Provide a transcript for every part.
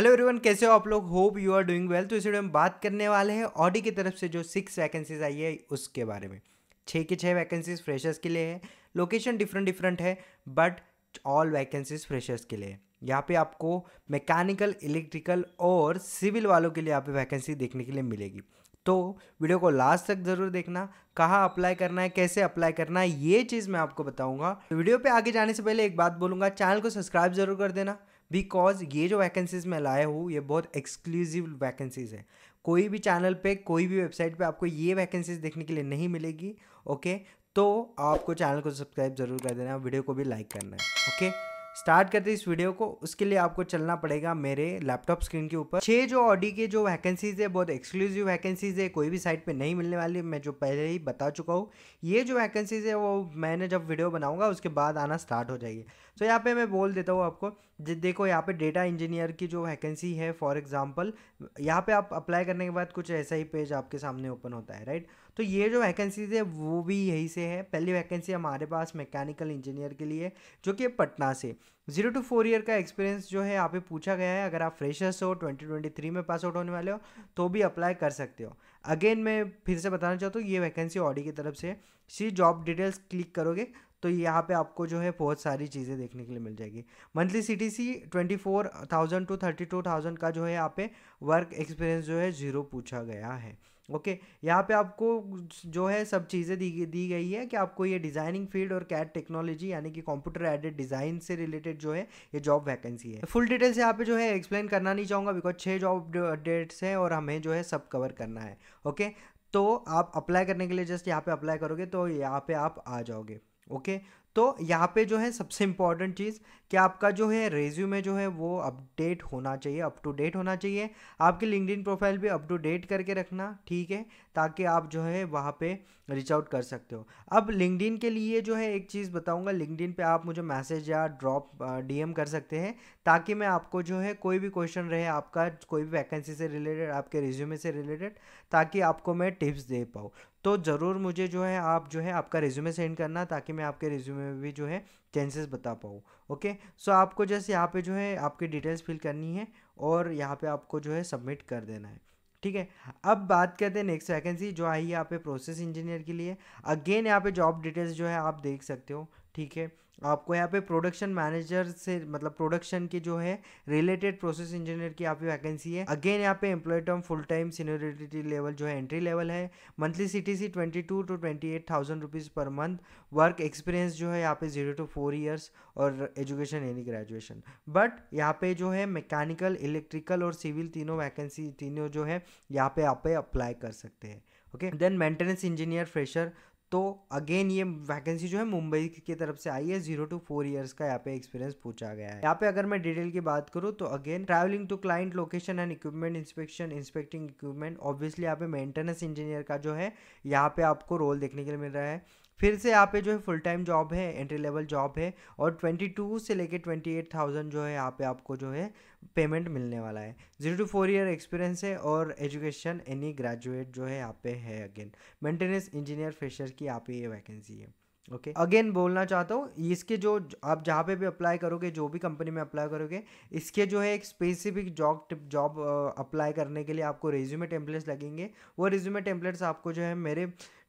Hello everyone कैसे हो आप लोग hope you are doing well तो इस वीडियो में बात करने वाले हैं ऑडी की तरफ से जो सिक्स वैकेंसीज आई है उसके बारे में छः की छः वैकेंसीज फ्रेशर्स के लिए है लोकेशन डिफरेंट डिफरेंट है बट ऑल वैकेंसीज फ्रेशर्स के लिए है यहाँ पे आपको मैकेनिकल इलेक्ट्रिकल और सिविल वालों के लिए यहाँ पे वैकेंसी देखने के लिए मिलेगी तो वीडियो को लास्ट तक ज़रूर देखना कहाँ अप्लाई करना है कैसे अप्लाई करना है ये चीज़ मैं आपको बताऊँगा वीडियो पर आगे जाने से पहले एक बात बोलूँगा चैनल को सब्सक्राइब जरूर कर देना बिकॉज ये जो वैकेंसीज़ मैं लाया हूँ ये बहुत एक्सक्लूसिव वैकेंसीज़ है कोई भी चैनल पे कोई भी वेबसाइट पे आपको ये वैकेंसीज़ देखने के लिए नहीं मिलेगी ओके तो आपको चैनल को सब्सक्राइब ज़रूर कर देना वीडियो को भी लाइक करना है ओके स्टार्ट करते इस वीडियो को उसके लिए आपको चलना पड़ेगा मेरे लैपटॉप स्क्रीन के ऊपर छः जो ऑडी के जो वैकेंसीज़ है बहुत एक्सक्लूसिव वैकेंसीज़ है कोई भी साइट पे नहीं मिलने वाली मैं जो पहले ही बता चुका हूँ ये जो वैकेंसीज़ है वो मैंने जब वीडियो बनाऊंगा उसके बाद आना स्टार्ट हो जाएगी तो यहाँ पे मैं बोल देता हूँ आपको देखो यहाँ पे डेटा इंजीनियर की जो वैकेंसी है फॉर एग्जांपल यहाँ पे आप अप्लाई करने के बाद कुछ ऐसा ही पेज आपके सामने ओपन होता है राइट तो ये जो वैकेंसीज है वो भी यही से है पहली वैकेंसी हमारे पास मैकेनिकल इंजीनियर के लिए जो कि पटना से जीरो टू फोर ईयर का एक्सपीरियंस जो है यहाँ पे पूछा गया है अगर आप फ्रेशर्स हो ट्वेंटी ट्वेंटी थ्री में पास आउट होने वाले हो तो भी अप्लाई कर सकते हो अगेन मैं फिर से बताना चाहता हूँ ये वैकेंसी ऑडी की तरफ से सी जॉब डिटेल्स क्लिक करोगे तो यहाँ पे आपको जो है बहुत सारी चीज़ें देखने के लिए मिल जाएगी monthly C T C twenty four thousand to thirty two thousand का जो है यहाँ पे वर्क एक्सपीरियंस जो है ज़ीरो पूछा गया है ओके okay, यहाँ पे आपको जो है सब चीज़ें दी दी गई है कि आपको ये डिज़ाइनिंग फील्ड और कैट टेक्नोलॉजी यानी कि कंप्यूटर एडेड डिज़ाइन से रिलेटेड जो है ये जॉब वैकेंसी है फुल डिटेल्स यहाँ पे जो है एक्सप्लेन करना नहीं चाहूँगा बिकॉज छः जॉब अपडेट्स हैं और हमें जो है सब कवर करना है ओके okay, तो आप अप्लाई करने के लिए जस्ट यहाँ पे अप्लाई करोगे तो यहाँ पे आप आ जाओगे ओके तो यहाँ पे जो है सबसे इम्पॉर्टेंट चीज़ कि आपका जो है रेज्यूमे जो है वो अपडेट होना चाहिए अप टू डेट होना चाहिए आपकी लिंकड प्रोफाइल भी अप टू डेट करके रखना ठीक है ताकि आप जो है वहाँ पे रीच आउट कर सकते हो अब लिंकडिन के लिए जो है एक चीज़ बताऊँगा लिंकडिन पे आप मुझे मैसेज या ड्रॉप डी कर सकते हैं ताकि मैं आपको जो है कोई भी क्वेश्चन रहे आपका कोई भी वैकेंसी से रिलेटेड आपके रिज्यूमे से रिलेटेड ताकि आपको मैं टिप्स दे पाऊँ तो ज़रूर मुझे जो है आप जो है आपका रिज्यूमे सेंड करना ताकि मैं आपके रिज्यूमे भी जो है चांसेस बता पाऊँ ओके सो आपको जैसे यहाँ पे जो है आपकी डिटेल्स फिल करनी है और यहाँ पे आपको जो है सबमिट कर देना है ठीक है अब बात करते हैं नेक्स्ट वैकेंसी जो आई है यहाँ पे प्रोसेस इंजीनियर के लिए अगेन यहाँ पे जॉब डिटेल्स जो है आप देख सकते हो ठीक है आपको यहाँ पे प्रोडक्शन मैनेजर से मतलब प्रोडक्शन के जो है रिलेटेड प्रोसेस इंजीनियर की यहाँ पे वैकेंसी है अगेन यहाँ पे employ term full time seniority level जो है एंट्री लेवल है monthly C T C twenty two two twenty eight thousand rupees per month work experience जो है यहाँ पे जीरो टू फोर ईयर्स और एजुकेशन यानी ग्रेजुएशन बट यहाँ पे जो है मैकेनिकल इलेक्ट्रिकल और सिविल तीनों वैकेंसी तीनों जो है यहाँ पे आप अप्लाई कर सकते हैं okay then maintenance engineer fresher तो अगेन ये वैकेंसी जो है मुंबई की तरफ से आई है जीरो टू फोर ईयर्स का यहाँ पे एक्सपीरियंस पूछा गया है यहाँ पे अगर मैं डिटेल की बात करूँ तो again travelling to client location and equipment inspection inspecting equipment obviously यहाँ पे मेंटेनेंस इंजीनियर का जो है यहाँ पे आपको रोल देखने के लिए मिल रहा है फिर से यहाँ पे जो है फुल टाइम जॉब है एंट्री लेवल जॉब है और ट्वेंटी टू से लेके थाउजेंड जो है यहाँ पे आपको जो है पेमेंट मिलने वाला है zero to four year experience है और एजुकेशन एनी ग्रेजुएट जो है यहाँ पे है अगेन मेंटेनेंस इंजीनियर फ्रेशर की यहाँ पे ये वैकेंसी है ओके okay. अगेन बोलना चाहता हूँ इसके जो आप जहाँ पे भी अप्लाई करोगे जो भी कंपनी में अप्लाई करोगे इसके जो है एक specific job tip job apply करने के लिए आपको रिज्यूमे टेम्पलेट्स लगेंगे वो रिज्यूमे टेम्पलेट्स आपको जो है मेरे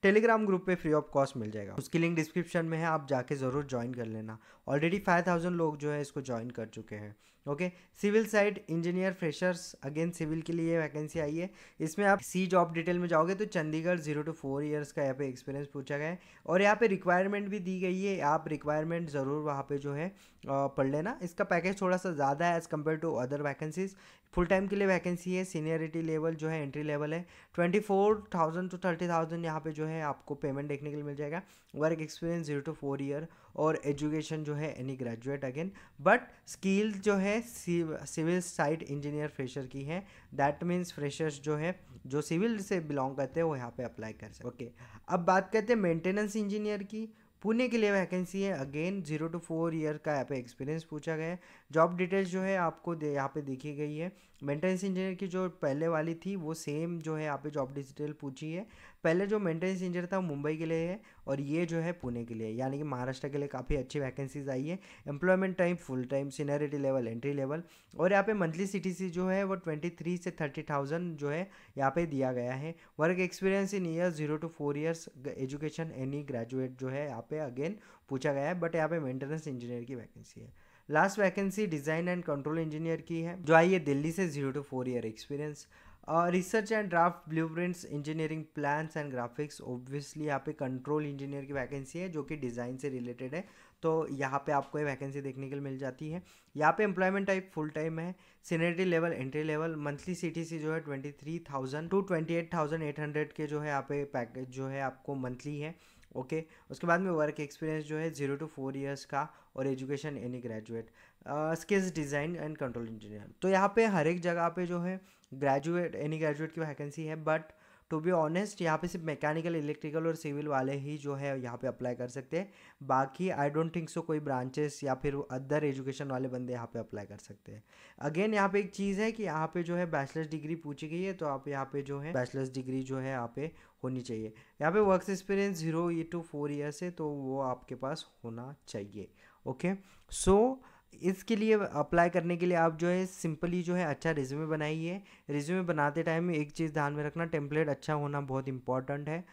टेलीग्राम ग्रुप पे फ्री ऑफ कॉस्ट मिल जाएगा उसकी लिंक डिस्क्रिप्शन में है आप जाके ज़रूर ज्वाइन कर लेना ऑलरेडी फाइव थाउजेंड लोग जो है इसको ज्वाइन कर चुके हैं okay civil side engineer freshers again civil के लिए वैकेंसी आई है इसमें आप सी जॉब डिटेल में जाओगे तो Chandigarh zero to four years का यहाँ पे एक्सपीरियंस पूछा गया है और यहाँ पे रिक्वायरमेंट भी दी गई है आप रिक्वायरमेंट ज़रूर वहाँ पे जो है पढ़ लेना इसका पैकेज थोड़ा सा ज़्यादा है as compare to other vacancies full time के लिए वैकेंसी है सीनियरिटी लेवल जो है एंट्री लेवल है twenty four thousand to thirty thousand यहाँ पे जो है आपको पेमेंट देखने के लिए मिल जाएगा work experience zero to four year और एजुकेशन जो है any graduate again but skill जो है सिविल साइट इंजीनियर फ्रेशर की है दैट मीन्स फ्रेशर्स जो है जो सिविल से बिलोंग करते हैं वो यहाँ पे अप्लाई कर सकते ओके okay. अब बात करते हैं मेंटेनेंस इंजीनियर की पुणे के लिए वैकेंसी है again zero to four year का यहाँ पे एक्सपीरियंस पूछा गया है जॉब डिटेल्स जो है आपको यहाँ पे देखी गई है मेंटेनेंस इंजीनियर की जो पहले वाली थी वो सेम जो है यहाँ पे जॉब डिटेल पूछी है पहले जो मेंटेनेंस इंजीनियर था वो मुंबई के लिए है और ये जो है पुणे के लिए यानी कि महाराष्ट्र के लिए काफ़ी अच्छी वैकेंसीज आई है employment time full time seniority level entry level और यहाँ पे मंथली सी जो है वो ट्वेंटी थ्री से थर्टी थाउजेंड जो है यहाँ पे दिया गया है work experience in year zero to four years education any graduate जो है यहाँ पे अगेन पूछा गया है बट यहाँ पे मेंटेनेंस इंजीनियर की वैकेंसी है last vacancy design and control engineer की है जो आई है दिल्ली से zero to four year experience research and draft blue prints engineering plans and graphics obviously यहाँ पे कंट्रोल इंजीनियर की वैकेंसी है जो कि डिज़ाइन से रिलेटेड है तो यहाँ पे आपको ये वैकेंसी देखने के लिए मिल जाती है यहाँ पे एम्प्लॉयमेंट टाइप फुल टाइम है seniority level entry level monthly C T C जो है twenty three thousand to twenty eight thousand eight hundred के जो है यहाँ पे पैकेज जो है आपको मंथली है ओके okay? उसके बाद में वर्क एक्सपीरियंस जो है ज़ीरो टू फोर ईयर्स का और education any graduate skills design and control engineer तो यहाँ पे हर एक जगह पे जो है ग्रेजुएट एनी ग्रेजुएट की वैकेंसी है बट टू बी ऑनेस्ट यहाँ पे सिर्फ मैकेनिकल इलेक्ट्रिकल और सिविल वाले ही जो है यहाँ पे अप्लाई कर सकते हैं बाकी आई डोंट थिंक सो कोई ब्रांचेस या फिर अदर एजुकेशन वाले बंदे यहाँ पे अप्लाई कर सकते हैं अगेन यहाँ पे एक चीज़ है कि यहाँ पे जो है बैचलर्स डिग्री पूछी गई है तो आप यहाँ पे जो है बैचलर्स डिग्री जो है यहाँ पे होनी चाहिए यहाँ पे work experience zero to four years है तो वो आपके पास होना चाहिए ओके सो so, इसके लिए अप्लाई करने के लिए आप जो है सिंपली जो है अच्छा रिज्यूमे बनाइए रिज्यूमे बनाते टाइम एक चीज़ ध्यान में रखना टेम्पलेट अच्छा होना बहुत इंपॉर्टेंट है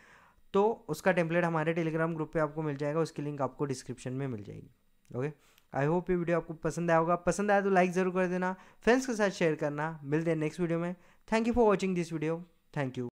तो उसका टेम्पलेट हमारे टेलीग्राम ग्रुप पे आपको मिल जाएगा उसकी लिंक आपको डिस्क्रिप्शन में मिल जाएगी ओके आई होप ये वीडियो आपको पसंद आया होगा पसंद आया तो लाइक ज़रूर कर देना फ्रेंड्स के साथ शेयर करना मिलते हैं नेक्स्ट वीडियो में thank you for watching this video thank you